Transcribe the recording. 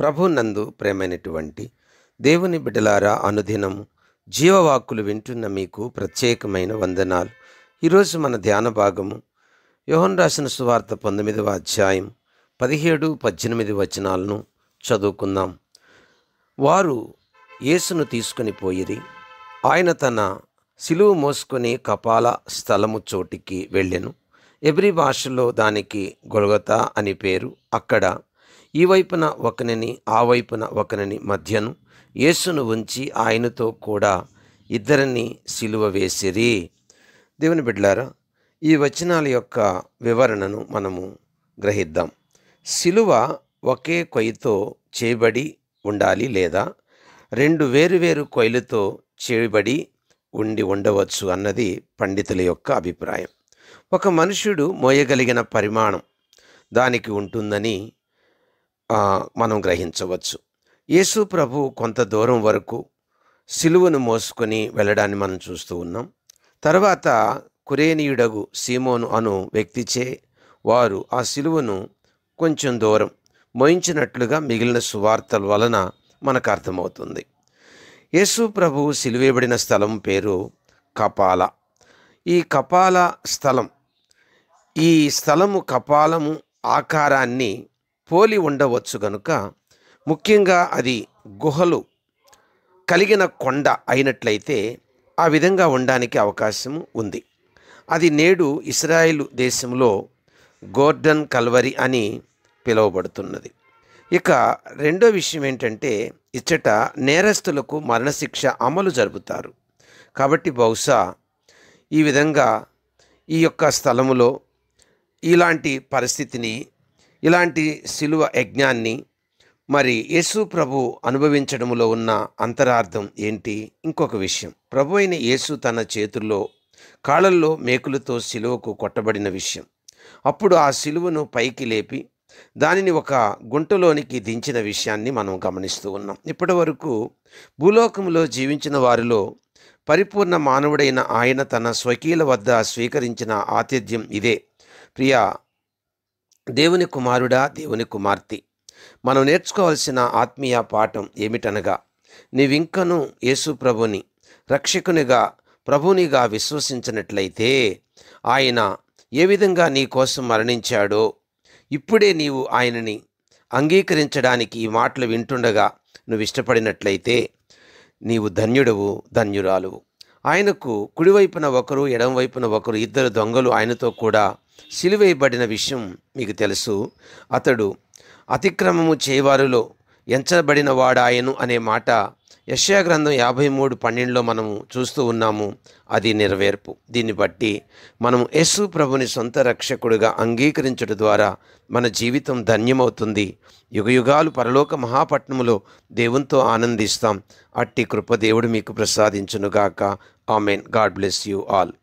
ప్రభు నందు ప్రేమైనటువంటి దేవుని బిడ్డలారా అనుదినం జీవవాక్కులు వింటున్న మీకు ప్రత్యేకమైన వందనాలు ఈరోజు మన ధ్యాన భాగము యోహన్ రాసిన సువార్త పంతొమ్మిదవ అధ్యాయం పదిహేడు పద్దెనిమిది వచనాలను చదువుకుందాం వారు యేసును తీసుకుని పోయిరి ఆయన తన సిలువు మోసుకొని కపాల స్థలము చోటికి వెళ్ళెను ఎబ్రి భాషలో దానికి గొడగత అని పేరు అక్కడ ఈ వైపున ఒకనని ఆ వైపున ఒకనని మధ్యను యేసును ఉంచి ఆయనతో కూడా ఇద్దరిని సిలువ వేసిరి దేవుని బిడ్లారా ఈ వచనాల యొక్క వివరణను మనము గ్రహిద్దాం సిలువ ఒకే కొయ్యతో చేయబడి ఉండాలి లేదా రెండు వేరువేరు కొయ్యలతో చేయబడి ఉండి ఉండవచ్చు అన్నది పండితుల యొక్క అభిప్రాయం ఒక మనుషుడు మోయగలిగిన పరిమాణం దానికి ఉంటుందని మనం గ్రహించవచ్చు యేసు ప్రభు కొంత దూరం వరకు సిలువను మోసుకొని వెళ్ళడాన్ని మనం చూస్తూ ఉన్నాం తర్వాత కురేనీయుడగు సీమోను అను వ్యక్తిచే వారు ఆ సిలువను కొంచెం దూరం మోయించినట్లుగా మిగిలిన సువార్తల వలన మనకు అర్థమవుతుంది యేసు ప్రభు సిలువేయబడిన స్థలం పేరు కపాల ఈ కపాల స్థలం ఈ స్థలము కపాలము ఆకారాన్ని పోలి ఉండవచ్చు గనుక ముఖ్యంగా అది గుహలు కలిగిన కొండ అయినట్లయితే ఆ విధంగా ఉండడానికి అవకాశం ఉంది అది నేడు ఇస్రాయేల్ దేశంలో గోర్డన్ కల్వరి అని పిలువబడుతున్నది ఇక రెండో విషయం ఏంటంటే ఇచ్చట నేరస్తులకు మరణశిక్ష అమలు జరుపుతారు కాబట్టి బహుశా ఈ విధంగా ఈ యొక్క స్థలములో ఇలాంటి పరిస్థితిని ఇలాంటి శిలువ యజ్ఞాన్ని మరి యేసు ప్రభు అనుభవించడంలో ఉన్న అంతరార్థం ఏంటి ఇంకొక విషయం ప్రభు అయిన యేసు తన చేతుల్లో కాళ్ళల్లో మేకులతో శిలువకు కొట్టబడిన విషయం అప్పుడు ఆ శిలువను పైకి లేపి దానిని ఒక గుంటలోనికి దించిన విషయాన్ని మనం గమనిస్తూ ఉన్నాం ఇప్పటి వరకు భూలోకంలో జీవించిన వారిలో పరిపూర్ణ మానవుడైన ఆయన తన స్వకీల వద్ద స్వీకరించిన ఆతిథ్యం ఇదే ప్రియా దేవుని కుమారుడా దేవుని కుమార్తె మనం నేర్చుకోవాల్సిన ఆత్మీయ పాఠం ఏమిటనగా నీవింకను యేసు ప్రభుని రక్షకునిగా ప్రభునిగా విశ్వసించినట్లయితే ఆయన ఏ విధంగా నీ కోసం మరణించాడో ఇప్పుడే నీవు ఆయనని అంగీకరించడానికి ఈ మాటలు వింటుండగా నువ్వు ఇష్టపడినట్లయితే నీవు ధన్యుడవు ధన్యురాలువు ఆయనకు కుడివైపున ఒకరు ఎడమవైపున ఒకరు ఇద్దరు దొంగలు ఆయనతో కూడా సిలువేయబడిన విషయం మీకు తెలుసు అతడు అతిక్రమము చేయవారిలో ఎంచబడిన వాడాయను అనే మాట యశ్యా గ్రంథం యాభై మూడు పన్నెండులో మనము చూస్తూ ఉన్నాము అది నెరవేర్పు దీన్ని బట్టి మనము యేసు ప్రభుని సొంత రక్షకుడిగా అంగీకరించడం ద్వారా మన జీవితం ధన్యమవుతుంది యుగయుగాలు పరలోక మహాపట్నములో దేవునితో ఆనందిస్తాం అట్టి కృపదేవుడు మీకు ప్రసాదించునుగాక amen God bless you all